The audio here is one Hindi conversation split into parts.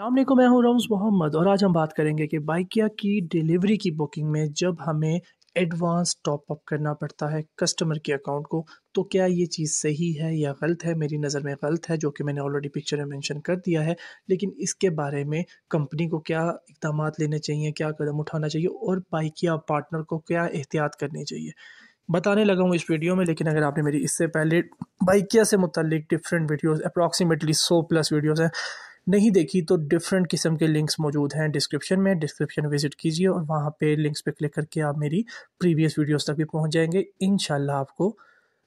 अल्लाम मैं हूँ रोम्स मोहम्मद और आज हम बात करेंगे कि बाइकिया की डिलीवरी की बुकिंग में जब हमें एडवांस टॉपअप करना पड़ता है कस्टमर के अकाउंट को तो क्या ये चीज़ सही है या गलत है मेरी नज़र में गलत है जो कि मैंने ऑलरेडी पिक्चर में मेंशन कर दिया है लेकिन इसके बारे में कंपनी को क्या इकदाम लेने चाहिए क्या कदम उठाना चाहिए और बाइकिया पार्टनर को क्या एहतियात करनी चाहिए बताने लगा हूँ इस वीडियो में लेकिन अगर आपने मेरी इससे पहले बाइकिया से मुतलिक डिफरेंट वीडियोज़ अप्रॉक्सीमेटली सौ प्लस वीडियोज़ हैं नहीं देखी तो डिफरेंट किस्म के लिंक्स मौजूद हैं डिस्क्रिप्शन में डिस्क्रिप्शन विजिट कीजिए और वहाँ पे लिंक्स पे क्लिक करके आप मेरी प्रीवियस वीडियोस तक भी पहुँच जाएंगे इन आपको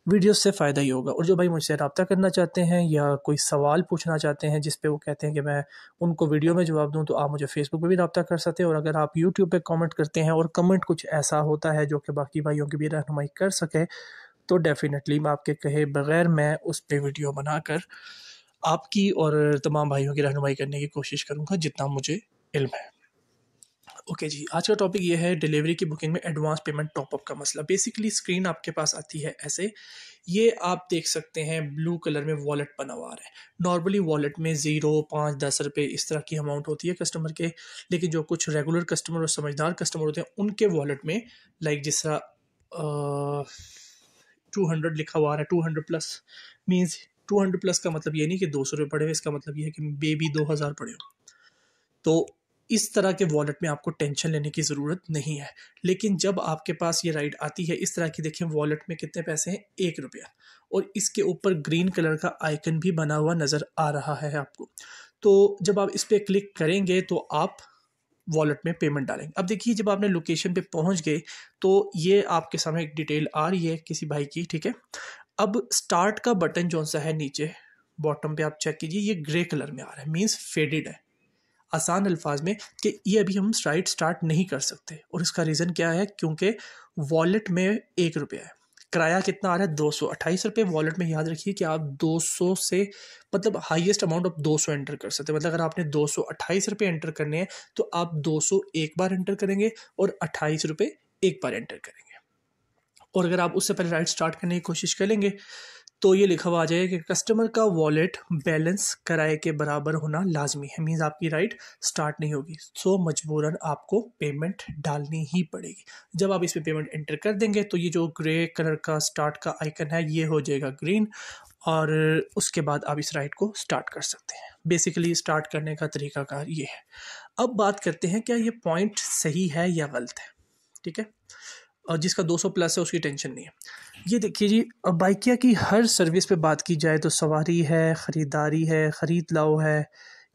वीडियोस से फ़ायदा ही होगा और जो भाई मुझसे रबता करना चाहते हैं या कोई सवाल पूछना चाहते हैं जिस पे वो कहते हैं कि मैं उनको वीडियो में जवाब दूं तो आप मुझे फेसबुक पे भी रबता कर सकते हैं और अगर आप यूट्यूब पे कमेंट करते हैं और कमेंट कुछ ऐसा होता है जो कि बाकी भाइयों की भी रहनुमाई कर सके तो डेफ़िनेटली मैं आपके कहे बगैर मैं उस पर वीडियो बनाकर आपकी और तमाम भाइयों की रहनुमाई करने की कोशिश करूँगा जितना मुझे इल्म है ओके okay जी आज का टॉपिक ये है डिलीवरी की बुकिंग में एडवांस पेमेंट टॉपअप का मसला बेसिकली स्क्रीन आपके पास आती है ऐसे ये आप देख सकते हैं ब्लू कलर में वॉलेट बना हुआ है नॉर्मली वॉलेट में ज़ीरो पाँच दस रुपये इस तरह की अमाउंट होती है कस्टमर के लेकिन जो कुछ रेगुलर कस्टमर और समझदार कस्टमर होते हैं उनके वॉलेट में लाइक जिस तरह टू हंड्रेड लिखा हुआ है two hundred plus means two hundred plus का मतलब ये नहीं कि दो सौ रुपये पड़े हुए इसका मतलब ये है कि मे बी दो हज़ार पड़े हो तो इस तरह के वॉलेट में आपको टेंशन लेने की ज़रूरत नहीं है लेकिन जब आपके पास ये राइड आती है इस तरह की देखें वॉलेट में कितने पैसे हैं एक रुपया और इसके ऊपर ग्रीन कलर का आइकन भी बना हुआ नज़र आ रहा है आपको तो जब आप इस पर क्लिक करेंगे तो आप वॉलेट में पेमेंट डालेंगे अब देखिए जब आपने लोकेशन पे पहुंच गए तो ये आपके सामने एक डिटेल आ रही है किसी भाई की ठीक है अब स्टार्ट का बटन जो सा है नीचे बॉटम पे आप चेक कीजिए ये ग्रे कलर में आ रहा है मीन्स फेडेड है आसान अल्फाज में कि ये अभी हम स्ट्राइड स्टार्ट नहीं कर सकते और इसका रीज़न क्या है क्योंकि वॉलेट में एक रुपया है किराया कितना आ रहा है दो सौ अट्ठाईस रुपये वॉलेट में याद रखिए कि आप दो सौ से मतलब हाईएस्ट अमाउंट आप दो सौ एंटर कर सकते हैं मतलब अगर आपने दो सौ अट्ठाईस रुपये एंटर करने हैं तो आप दो सौ एक बार एंटर करेंगे और अट्ठाईस रुपये एक बार एंटर करेंगे और अगर आप उससे पहले राइड स्टार्ट करने की कोशिश करेंगे तो ये लिखा हुआ आ जाएगा कि कस्टमर का वॉलेट बैलेंस किराए के बराबर होना लाजमी है मीन्स आपकी राइड स्टार्ट नहीं होगी सो मजबूरन आपको पेमेंट डालनी ही पड़ेगी जब आप इस पे पेमेंट एंटर कर देंगे तो ये जो ग्रे कलर का स्टार्ट का आइकन है ये हो जाएगा ग्रीन और उसके बाद आप इस राइड को स्टार्ट कर सकते हैं बेसिकली स्टार्ट करने का तरीकाकार ये है अब बात करते हैं क्या ये पॉइंट सही है या गलत है ठीक है और जिसका 200 प्लस है उसकी टेंशन नहीं है ये देखिए जी बाइकिया की हर सर्विस पे बात की जाए तो सवारी है ख़रीदारी है ख़रीद लाओ है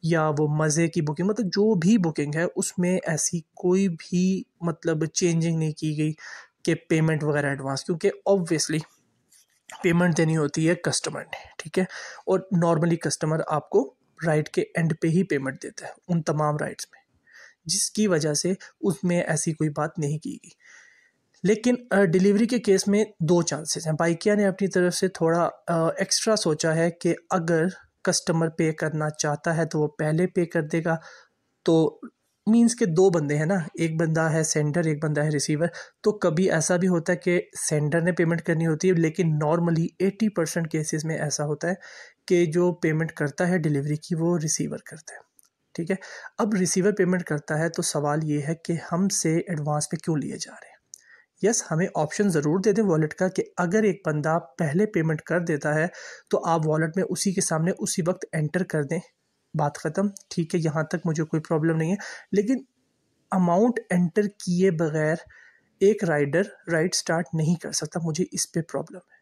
या वो मज़े की बुकिंग मतलब जो भी बुकिंग है उसमें ऐसी कोई भी मतलब चेंजिंग नहीं की गई कि पेमेंट वगैरह एडवांस क्योंकि ऑब्वियसली पेमेंट देनी होती है कस्टमर ने ठीक है और नॉर्मली कस्टमर आपको राइड के एंड पे ही पेमेंट देता है उन तमाम राइड्स में जिसकी वजह से उसमें ऐसी कोई बात नहीं की गई लेकिन डिलीवरी के केस में दो चांसेस हैं बाइकिया ने अपनी तरफ से थोड़ा एक्स्ट्रा सोचा है कि अगर कस्टमर पे करना चाहता है तो वो पहले पे कर देगा तो मीन्स के दो बंदे हैं ना एक बंदा है सेंडर एक बंदा है रिसीवर तो कभी ऐसा भी होता है कि सेंडर ने पेमेंट करनी होती है लेकिन नॉर्मली एटी परसेंट केसेस में ऐसा होता है कि जो पेमेंट करता है डिलीवरी की वो रिसीवर करता है ठीक है अब रिसीवर पेमेंट करता है तो सवाल ये है कि हमसे एडवांस पे क्यों लिए जा रहे हैं यस हमें ऑप्शन ज़रूर दे दें वॉलेट का कि अगर एक बंदा पहले पेमेंट कर देता है तो आप वॉलेट में उसी के सामने उसी वक्त एंटर कर दें बात ख़त्म ठीक है यहाँ तक मुझे कोई प्रॉब्लम नहीं है लेकिन अमाउंट एंटर किए बगैर एक राइडर राइड स्टार्ट नहीं कर सकता मुझे इस पर प्रॉब्लम है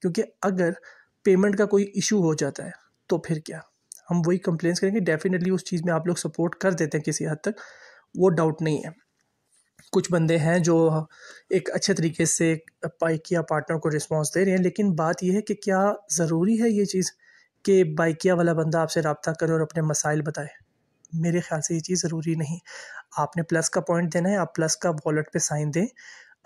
क्योंकि अगर पेमेंट का कोई इशू हो जाता है तो फिर क्या हम वही कंप्लेंस करेंगे डेफिनेटली उस चीज़ में आप लोग सपोर्ट कर देते हैं किसी हद तक वो डाउट नहीं है कुछ बंदे हैं जो एक अच्छे तरीके से बाइक या पार्टनर को रिस्पॉन्स दे रहे हैं लेकिन बात यह है कि क्या ज़रूरी है ये चीज़ कि बाइकिया वाला बंदा आपसे रबता करे और अपने मसाइल बताए मेरे ख्याल से ये चीज़ ज़रूरी नहीं आपने प्लस का पॉइंट देना है आप प्लस का वॉलेट पे साइन दें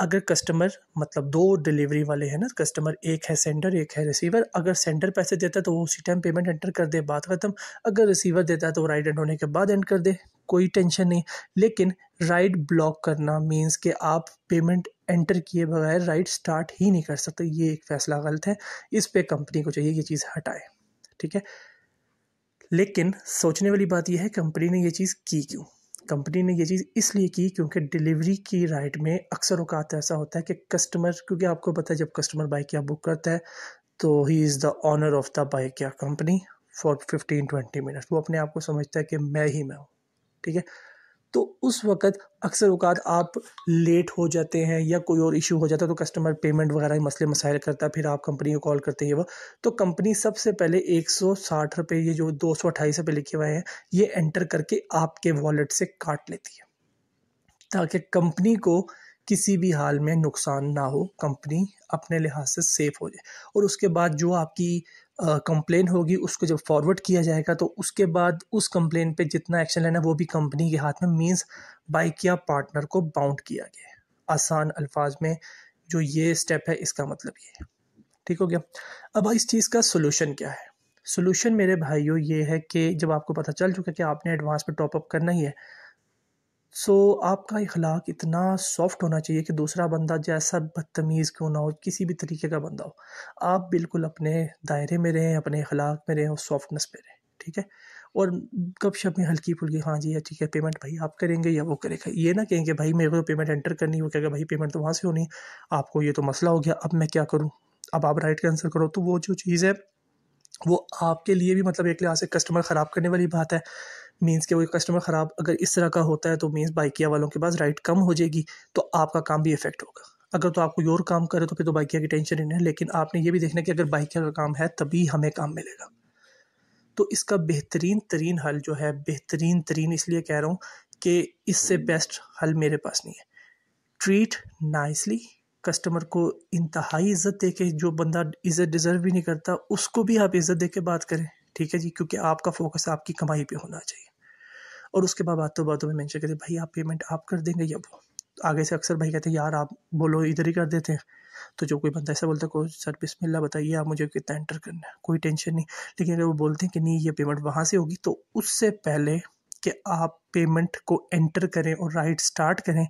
अगर कस्टमर मतलब दो डिलीवरी वाले हैं ना कस्टमर एक है सेंडर एक है रिसीवर अगर सेंडर पैसे देता है तो वो उसी टाइम पेमेंट एंटर कर दे बात ख़त्म अगर रिसीवर देता है तो राइड एंड होने के बाद एंड कर दे कोई टेंशन नहीं लेकिन राइड ब्लॉक करना मीन्स कि आप पेमेंट एंटर किए बगैर राइड स्टार्ट ही नहीं कर सकते ये एक फ़ैसला गलत है इस पर कंपनी को चाहिए ये चीज़ हटाए ठीक है लेकिन सोचने वाली बात यह है कंपनी ने ये चीज़ की क्यों कंपनी ने ये चीज़ इसलिए की क्योंकि डिलीवरी की राइट में अक्सर अवकात ऐसा होता है कि कस्टमर क्योंकि आपको पता है जब कस्टमर बाइक या बुक करता है तो ही is the owner of the bike या company for fifteen twenty minute वो अपने आप को समझता है कि मैं ही मैं हूँ ठीक है तो उस वक़्त अक्सर अवकात आप लेट हो जाते हैं या कोई और इशू हो जाता है तो कस्टमर पेमेंट वगैरह मसले मसाइल करता है फिर आप कंपनी को कॉल करते हैं वह तो कंपनी सबसे पहले एक सौ साठ रुपये ये जो दो सौ अट्ठाईस रुपये लिखे हुए हैं ये एंटर करके आपके वॉलेट से काट लेती है ताकि कंपनी को किसी भी हाल में नुकसान ना हो कंपनी अपने लिहाज से सेफ़ हो जाए और उसके बाद जो आपकी कंप्लेन होगी उसको जब फॉरवर्ड किया जाएगा तो उसके बाद उस कंप्लेन पे जितना एक्शन लेना है वो भी कंपनी के हाथ में मींस बाइक या पार्टनर को बाउंड किया गया है आसान अल्फाज में जो ये स्टेप है इसका मतलब ये है ठीक हो गया अब इस चीज़ का सोल्यूशन क्या है सोल्यूशन मेरे भाइयों ये है कि जब आपको पता चल चुका कि आपने एडवांस में टॉपअप करना ही है सो आपका इखलाक इतना सॉफ्ट होना चाहिए कि दूसरा बंदा जैसा बदतमीज़ क्यों ना हो किसी भी तरीके का बंदा हो आप बिल्कुल अपने दायरे में रहें अपने इखलाक में रहें और सॉफ्टनेस में रहें ठीक है और गप शप में हल्की फुल्की हाँ जी या ठीक है पेमेंट भाई आप करेंगे या वो करेगा ये ना कहेंगे भाई मेरे को पेमेंट तो एंटर करनी वो कहेगा भाई पेमेंट तो वहाँ से होनी आपको ये तो मसला हो गया अब मैं क्या करूँ अब आप राइट कैंसिल करो तो वो जो चीज़ है वो आपके लिए भी मतलब एक लिहाज से कस्टमर ख़राब करने वाली बात है मीन्स के वो कस्टमर ख़राब अगर इस तरह का होता है तो मीन्स बाइकिया वालों के पास राइड कम हो जाएगी तो आपका काम भी इफेक्ट होगा अगर तो आप कोई और काम करें तो फिर तो बाइकिया की टेंशन ही नहीं है लेकिन आपने ये भी देखना कि अगर बाइकिया का काम है तभी हमें काम मिलेगा तो इसका बेहतरीन तरीन हल जो है बेहतरीन तरीन इसलिए कह रहा हूँ कि इससे बेस्ट हल मेरे पास नहीं है ट्रीट नाइसली कस्टमर को इंतहाई इज़्ज़त दे के जो बंदा इज़्ज़त डिज़र्व भी नहीं करता उसको भी आप इज़्ज़त दे के बात करें ठीक है जी क्योंकि आपका फोकस आपकी कमाई पे होना चाहिए और उसके बाद बातों बातों में मैंशन करते भाई आप पेमेंट आप कर देंगे या वो तो आगे से अक्सर भाई कहते हैं यार आप बोलो इधर ही कर देते हैं तो जो कोई बंदा ऐसा बोलता है कोई सर बिस्मिल्ला बताइए आप मुझे कितना एंटर करना है कोई टेंशन नहीं लेकिन अगर वो बोलते हैं कि नहीं ये पेमेंट वहाँ से होगी तो उससे पहले कि आप पेमेंट को एंटर करें और राइट स्टार्ट करें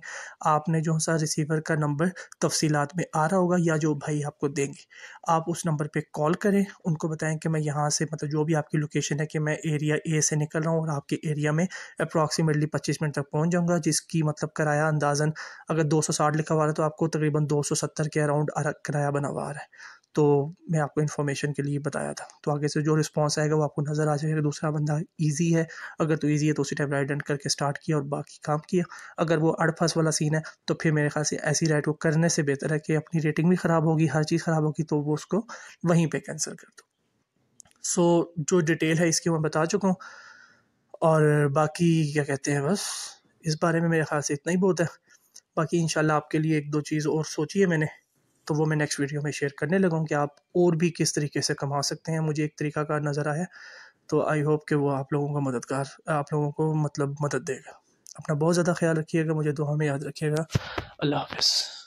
आपने जो सा रिसीवर का नंबर तफसीलात में आ रहा होगा या जो भाई आपको देंगे आप उस नंबर पे कॉल करें उनको बताएं कि मैं यहाँ से मतलब जो भी आपकी लोकेशन है कि मैं एरिया ए से निकल रहा हूँ और आपके एरिया में अप्रॉक्सीमेटली पच्चीस मिनट तक पहुँच जाऊँगा जिसकी मतलब किराया अंदाजन अगर दो सौ साठ लिखा हुआ है तो आपको तकरीबन दो सौ सत्तर के अराउंड किराया बना हुआ है तो मैं आपको इन्फॉर्मेशन के लिए बताया था तो आगे से जो रिस्पॉन्स आएगा वो आपको नज़र आ जाएगा दूसरा बंदा ईजी है अगर तो ईजी है तो उसी टाइप राइड एंड करके स्टार्ट किया और बाकी काम किया अगर वो अड़फस वाला सीन है तो फिर मेरे ख्याल से ऐसी राइट को करने से बेहतर है कि अपनी रेटिंग भी ख़राब होगी हर चीज़ ख़राब होगी तो वो उसको वहीं पर कैंसिल कर दो सो जो डिटेल है इसकी मैं बता चुका हूँ और बाकी क्या कहते हैं बस इस बारे में मेरे ख्याल से इतना ही बहुत है बाकी इन आपके लिए एक दो चीज़ और सोची है मैंने तो वो मैं नेक्स्ट वीडियो में शेयर करने लगा कि आप और भी किस तरीके से कमा सकते हैं मुझे एक तरीका का नज़र आया तो आई होप कि वो आप लोगों का मददगार आप लोगों को मतलब मदद देगा अपना बहुत ज़्यादा ख्याल रखिएगा मुझे दुआ में याद रखिएगा अल्लाह हाफ